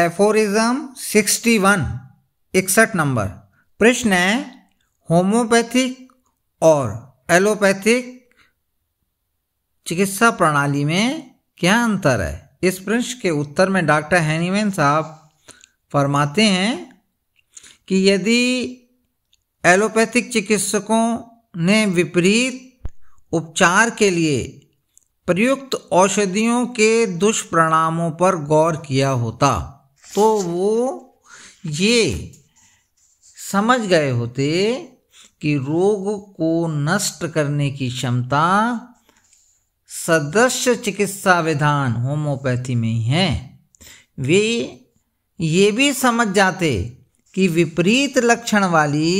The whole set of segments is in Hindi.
एफोरिज्म 61 इकसठ नंबर प्रश्न है होम्योपैथिक और एलोपैथिक चिकित्सा प्रणाली में क्या अंतर है इस प्रश्न के उत्तर में डॉक्टर हैनीमैन साहब फरमाते हैं कि यदि एलोपैथिक चिकित्सकों ने विपरीत उपचार के लिए प्रयुक्त औषधियों के दुष्परिणामों पर गौर किया होता तो वो ये समझ गए होते कि रोग को नष्ट करने की क्षमता सदस्य चिकित्सा विधान होम्योपैथी में ही है वे ये भी समझ जाते कि विपरीत लक्षण वाली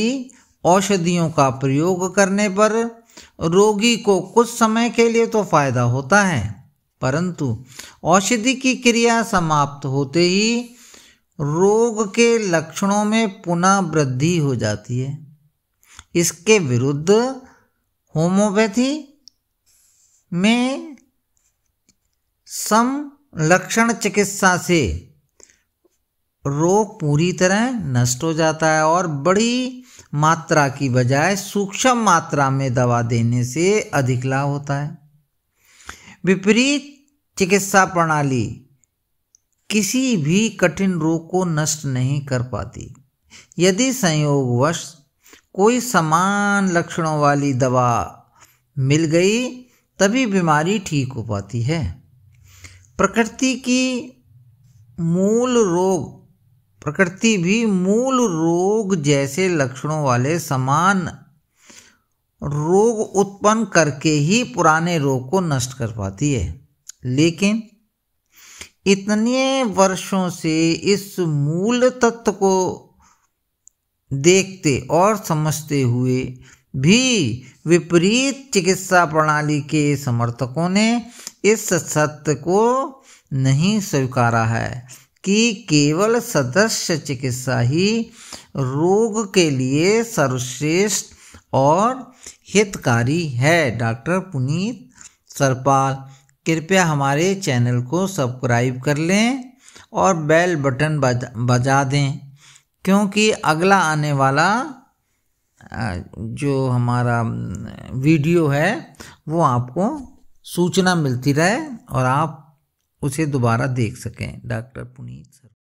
औषधियों का प्रयोग करने पर रोगी को कुछ समय के लिए तो फायदा होता है परंतु औषधि की क्रिया समाप्त होते ही रोग के लक्षणों में पुनः वृद्धि हो जाती है इसके विरुद्ध होम्योपैथी में लक्षण चिकित्सा से रोग पूरी तरह नष्ट हो जाता है और बड़ी मात्रा की बजाय सूक्ष्म मात्रा में दवा देने से अधिक लाभ होता है विपरीत चिकित्सा प्रणाली किसी भी कठिन रोग को नष्ट नहीं कर पाती यदि संयोगवश कोई समान लक्षणों वाली दवा मिल गई तभी बीमारी ठीक हो पाती है प्रकृति की मूल रोग प्रकृति भी मूल रोग जैसे लक्षणों वाले समान रोग उत्पन्न करके ही पुराने रोग को नष्ट कर पाती है लेकिन इतने वर्षों से इस मूल तत्व को देखते और समझते हुए भी विपरीत चिकित्सा प्रणाली के समर्थकों ने इस सत्य को नहीं स्वीकारा है कि केवल सदस्य चिकित्सा ही रोग के लिए सर्वश्रेष्ठ और हितकारी है डॉक्टर पुनीत सरपाल कृपया हमारे चैनल को सब्सक्राइब कर लें और बेल बटन बजा दें क्योंकि अगला आने वाला जो हमारा वीडियो है वो आपको सूचना मिलती रहे और आप उसे दोबारा देख सकें डॉक्टर पुनीत सर